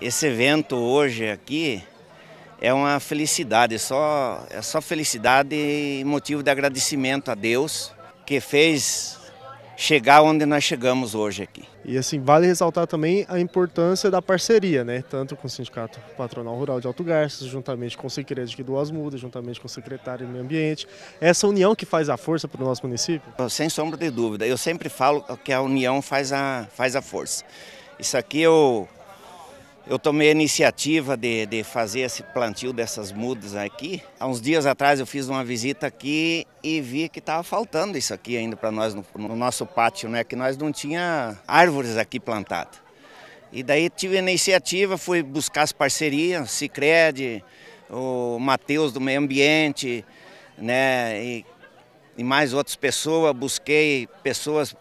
Esse evento hoje aqui é uma felicidade, só, é só felicidade e motivo de agradecimento a Deus que fez chegar onde nós chegamos hoje aqui. E assim, vale ressaltar também a importância da parceria, né? Tanto com o Sindicato Patronal Rural de Alto Garças, juntamente com o Secretário de Duas Mudas, juntamente com o Secretário de Meio Ambiente. Essa união que faz a força para o nosso município? Sem sombra de dúvida. Eu sempre falo que a união faz a, faz a força. Isso aqui eu eu tomei a iniciativa de, de fazer esse plantio dessas mudas aqui. Há uns dias atrás eu fiz uma visita aqui e vi que estava faltando isso aqui ainda para nós no, no, nosso pátio, né? Que nós não tinha árvores aqui plantadas. E daí tive a iniciativa, fui buscar as parcerias, Cicred, o Matheus do Meio Ambiente, né? E, e mais outras pessoas, busquei pessoas,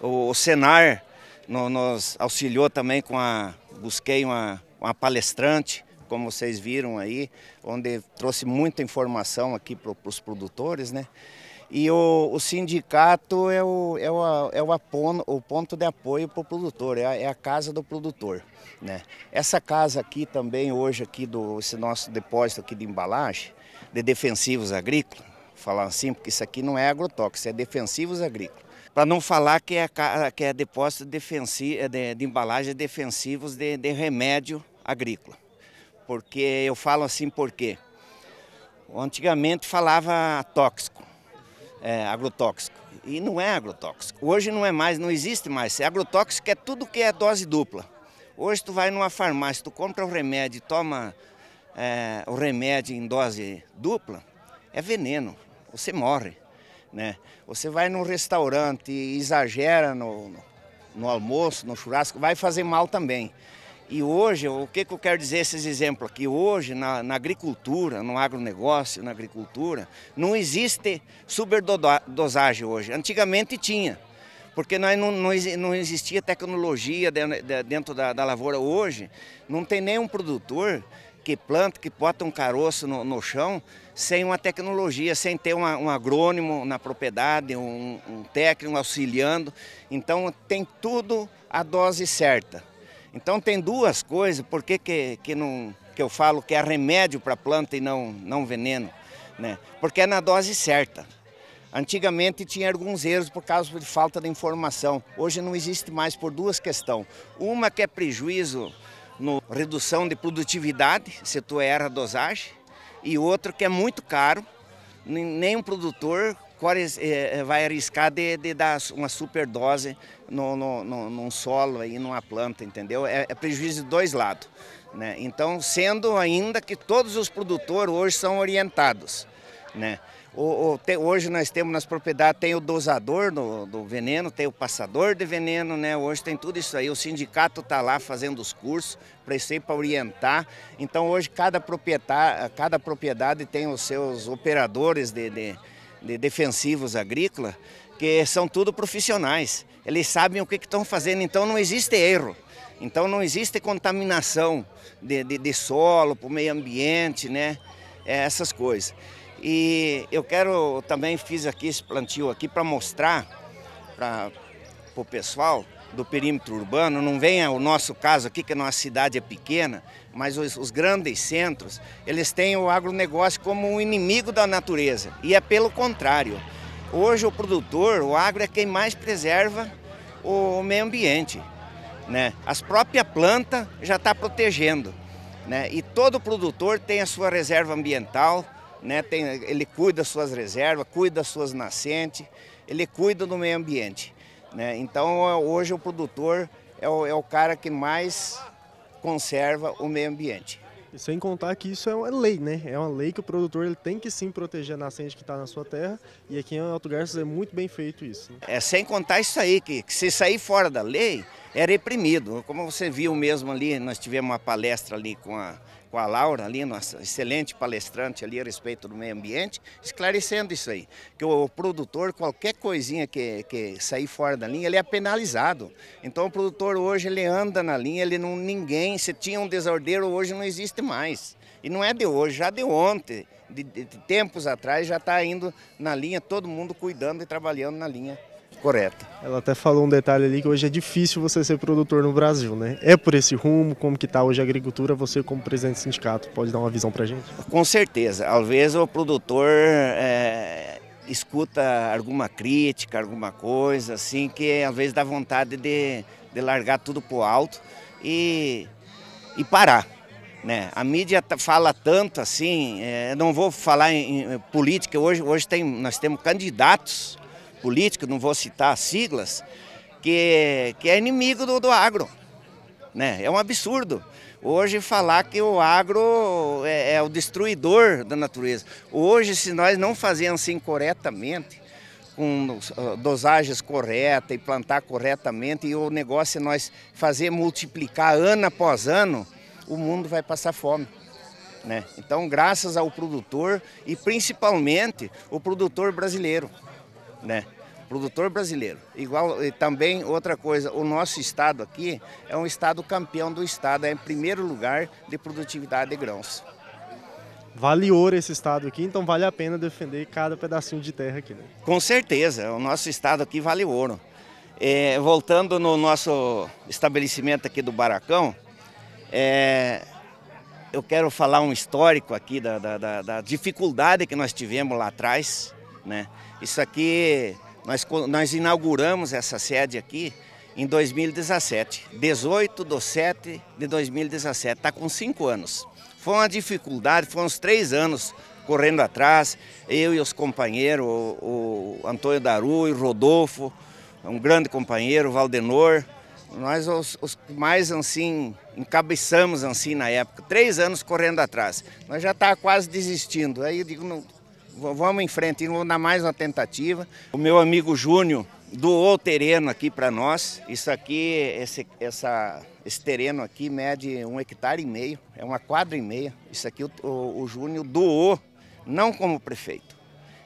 o, o Senar no, nos auxiliou também com a busquei uma, uma palestrante, como vocês viram aí, onde trouxe muita informação aqui para os produtores, né? E o, o sindicato é, o, é, o, é o, apono, o ponto de apoio para o produtor, é a, é a, casa do produtor. Né? Essa casa aqui também, hoje aqui do esse nosso depósito aqui de embalagem, de defensivos agrícolas, falar assim, porque isso aqui não é agrotóxico, é defensivos agrícolas para não falar que é, que é depósito defensi, é de, de embalagens defensivos de, de remédio agrícola. Porque eu falo assim porque antigamente falava tóxico, é, agrotóxico, e não é agrotóxico. Hoje não é mais, não existe mais. É agrotóxico é tudo que é dose dupla. Hoje tu vai numa farmácia, tu compra o remédio remédio, toma é, o remédio em dose dupla, é veneno, você morre. Né? Você vai num restaurante e exagera no, no, no almoço, no churrasco, vai fazer mal também. E hoje, o que, que eu quero dizer esses exemplos aqui? Hoje, na, na agricultura, no agronegócio, na agricultura, não existe superdosagem hoje. Antigamente tinha, porque nós não, não, não existia tecnologia dentro da, da lavoura hoje. Não tem nenhum produtor que planta, que bota um caroço no, no chão sem uma tecnologia, sem ter uma, um agrônomo na propriedade, um, um técnico auxiliando. Então tem tudo a dose certa. Então tem duas coisas, por que, que, que, não, que eu falo que é remédio para planta e não, não veneno? Né? Porque é na dose certa. Antigamente tinha alguns erros por causa de falta de informação. Hoje não existe mais por duas questões. Uma que é prejuízo no redução de produtividade, se tu erra a dosagem, e outro que é muito caro, nenhum produtor eh, eh, vai arriscar de, de dar uma superdose no, no, no, num solo aí, numa planta, entendeu? É, é prejuízo de dois lados. Né? Então, sendo ainda que todos os produtores hoje são orientados, né? O, o, hoje nós temos nas propriedades, tem o dosador do, do, veneno, tem o passador de veneno, né? Hoje tem tudo isso aí. O sindicato está lá fazendo os cursos, prestei para orientar. Então hoje cada, proprietário, cada propriedade tem os seus operadores de, de, de defensivos agrícolas, que são tudo profissionais. Eles sabem o que estão fazendo, então não existe erro. Então não existe contaminação de, de, de solo, para o meio ambiente, né? É, essas coisas. E eu quero também fiz aqui esse plantio aqui para mostrar para o pessoal do perímetro urbano, não venha o nosso caso aqui, que a nossa cidade é pequena, mas os, os, grandes centros, eles têm o agronegócio como um inimigo da natureza. E é pelo contrário. Hoje o produtor, o agro, é quem mais preserva o meio ambiente. Né? As próprias plantas já está protegendo. Né? E todo produtor tem a sua reserva ambiental, né? Tem, ele cuida das suas reservas, cuida das suas nascentes, ele cuida do meio ambiente. Né? Então hoje o produtor é o, é o cara que mais conserva o meio ambiente. E sem contar que isso é uma lei, né? É uma lei que o produtor ele tem que sim proteger a nascente que está na sua terra. E aqui em Alto Garças é muito bem feito isso. Né? É, sem contar isso aí, que, que, se sair fora da lei, é reprimido. Como você viu mesmo ali, nós tivemos uma palestra ali com a com a Laura ali, nossa excelente palestrante ali a respeito do meio ambiente, esclarecendo isso aí. Que o, produtor, qualquer coisinha que, que sair fora da linha, ele é penalizado. Então o produtor hoje ele anda na linha, ele não ninguém, se tinha um desordeiro, hoje não existe mais. E não é de hoje, já de ontem, de, de, de tempos atrás já está indo na linha, todo mundo cuidando e trabalhando na linha correta. Ela até falou um detalhe ali que hoje é difícil você ser produtor no Brasil, né? É por esse rumo, como que está hoje a agricultura, você como presidente do sindicato, pode dar uma visão para gente? Com certeza, às vezes o produtor é, escuta alguma crítica, alguma coisa assim, que às vezes dá vontade de, de largar tudo o alto e, e parar. Né? A mídia tá, fala tanto assim, é, não vou falar em, em política, hoje, hoje tem, nós temos candidatos político, não vou citar siglas, que, que é inimigo do, do agro. Né? É um absurdo. Hoje falar que o agro é, é o destruidor da natureza. Hoje, se nós não fazemos assim corretamente, com ah, dosagens corretas e plantar corretamente e o negócio é nós fazer multiplicar ano após ano, o mundo vai passar fome. Né? Então, graças ao produtor e principalmente o produtor brasileiro né? Produtor brasileiro. Igual e também outra coisa, o nosso estado aqui é um estado campeão do estado, é em primeiro lugar de produtividade de grãos. Vale ouro esse estado aqui, então vale a pena defender cada pedacinho de terra aqui, né? Com certeza, o nosso estado aqui vale ouro. É, voltando no nosso estabelecimento aqui do Baracão, é, eu quero falar um histórico aqui da, da, da, da dificuldade que nós tivemos lá atrás né? Isso aqui, nós, nós inauguramos essa sede aqui em 2017, 18 de 7 de 2017, está com cinco anos. Foi uma dificuldade, foram uns três anos correndo atrás, eu e os companheiros, o, o Antônio Daru e o Rodolfo, um grande companheiro, o Valdenor, nós os, os, mais assim, encabeçamos assim na época, três anos correndo atrás. Nós já estávamos quase desistindo. Aí eu digo, não, Vamos em frente, não vou dar mais uma tentativa. O meu amigo Júnior doou o terreno aqui para nós. Isso aqui, esse, essa, esse terreno aqui mede um hectare e meio, é uma quadra e meia. Isso aqui o, o, o Júnior doou, não como prefeito.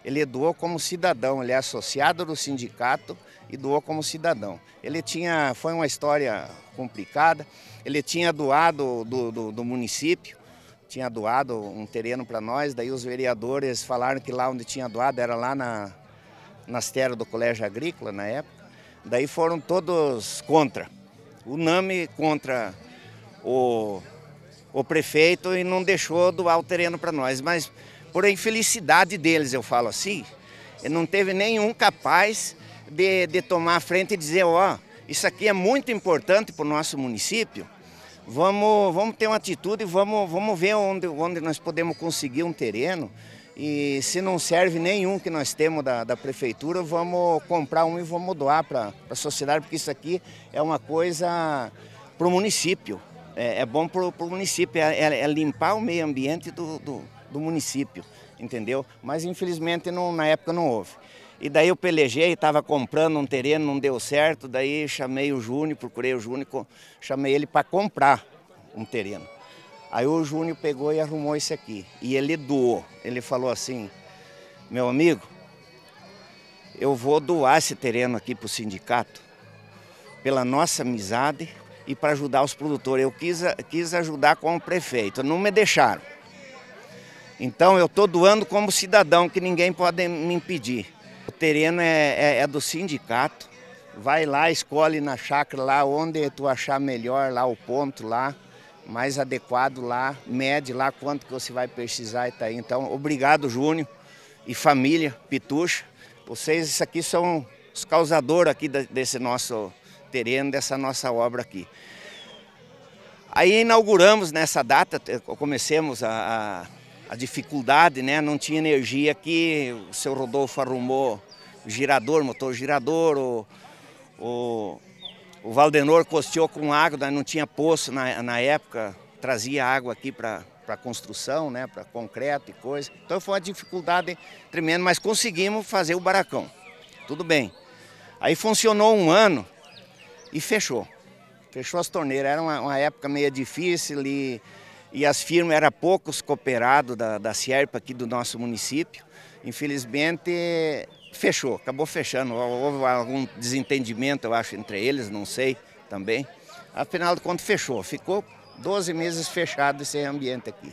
Ele doou como cidadão, ele é associado do sindicato e doou como cidadão. Ele tinha, foi uma história complicada, ele tinha doado do, do, do município, tinha doado um terreno para nós, daí os vereadores falaram que lá onde tinha doado era lá na, nas terras do Colégio Agrícola na época. Daí foram todos contra. O NAMI contra o, o prefeito e não deixou doar o terreno para nós. Mas por infelicidade deles, eu falo assim, não teve nenhum capaz de, de tomar a frente e dizer, ó, oh, isso aqui é muito importante para o nosso município, Vamos, vamos ter uma atitude e vamos, vamos ver onde, onde nós podemos conseguir um terreno. E se não serve nenhum que nós temos da, da prefeitura, vamos comprar um e vamos doar para a sociedade, porque isso aqui é uma coisa para o município. É, é bom para o município, é, é, é, limpar o meio ambiente do, do, do município, entendeu? Mas infelizmente não, na época não houve. E daí eu pelejei, estava comprando um terreno, não deu certo, daí chamei o Júnior, procurei o Júnior, chamei ele para comprar um terreno. Aí o Júnior pegou e arrumou esse aqui. E ele doou. Ele falou assim: meu amigo, eu vou doar esse terreno aqui para o sindicato, pela nossa amizade e para ajudar os produtores. Eu quis, quis ajudar como prefeito, não me deixaram. Então eu estou doando como cidadão, que ninguém pode me impedir terreno é, é, é do sindicato. Vai lá, escolhe na chácara lá onde tu achar melhor, lá o ponto lá, mais adequado lá, mede lá quanto que você vai precisar e tá aí. Então, obrigado, Júnior e família Pitucha. Vocês, isso aqui são os causadores aqui desse nosso terreno, dessa nossa obra aqui. Aí inauguramos nessa data, comecemos a, a, a dificuldade, né? não tinha energia aqui, o seu Rodolfo arrumou girador, motor girador, o, o, o Valdenor costeou com água, né, não tinha poço na, na época, trazia água aqui para para construção, né, para concreto e coisa. Então foi uma dificuldade tremenda, mas conseguimos fazer o baracão. Tudo bem. Aí funcionou um ano e fechou. Fechou as torneiras. Era uma, uma época meio difícil e, e as firmas eram poucos cooperados da, da Sierpa aqui do nosso município. Infelizmente fechou, acabou fechando. Houve algum desentendimento, eu acho, entre eles, não sei também. Afinal de contas, fechou. Ficou 12 meses fechado esse ambiente aqui.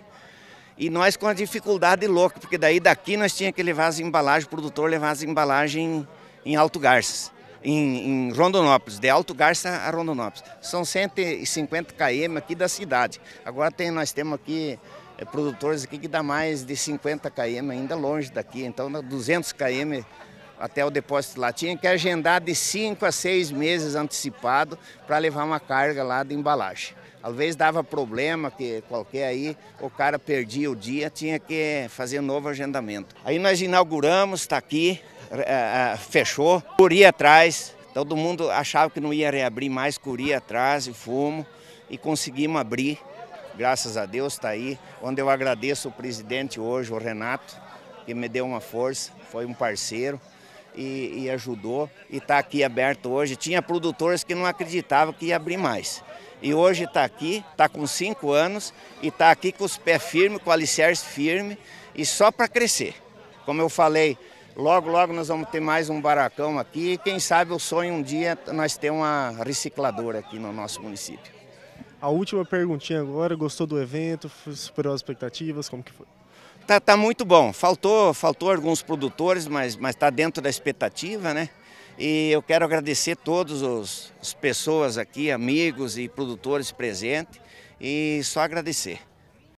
E nós com a dificuldade louca, porque daí daqui nós tinha que levar as embalagens, o produtor levar as embalagens em, Alto Garças, em, em, Rondonópolis, de Alto Garça a Rondonópolis. São 150 km aqui da cidade. Agora tem, nós temos aqui eh, produtores aqui que dá mais de 50 km ainda longe daqui, então 200 km até o depósito lá tinha que é agendar de 5 a 6 meses antecipado para levar uma carga lá de embalagem. Às vezes dava problema, que qualquer aí, o cara perdia o dia, tinha que fazer um novo agendamento. Aí nós inauguramos, está aqui, é, é, fechou, curia atrás, todo mundo achava que não ia reabrir mais, curia atrás e fumo, e conseguimos abrir, graças a Deus está aí, onde eu agradeço o presidente hoje, o Renato, que me deu uma força, foi um parceiro e, e ajudou e está aqui aberto hoje. Tinha produtores que não acreditavam que ia abrir mais. E hoje está aqui, está com cinco anos e está aqui com os pés firmes, com o alicerce firme e só para crescer. Como eu falei, logo, logo nós vamos ter mais um baracão aqui e quem sabe o sonho um dia nós ter uma recicladora aqui no nosso município. A última perguntinha agora, gostou do evento, superou as expectativas, como que foi? Tá, tá muito bom. Faltou, faltou alguns produtores, mas mas está dentro da expectativa, né? E eu quero agradecer todos os as pessoas aqui, amigos e produtores presentes e só agradecer.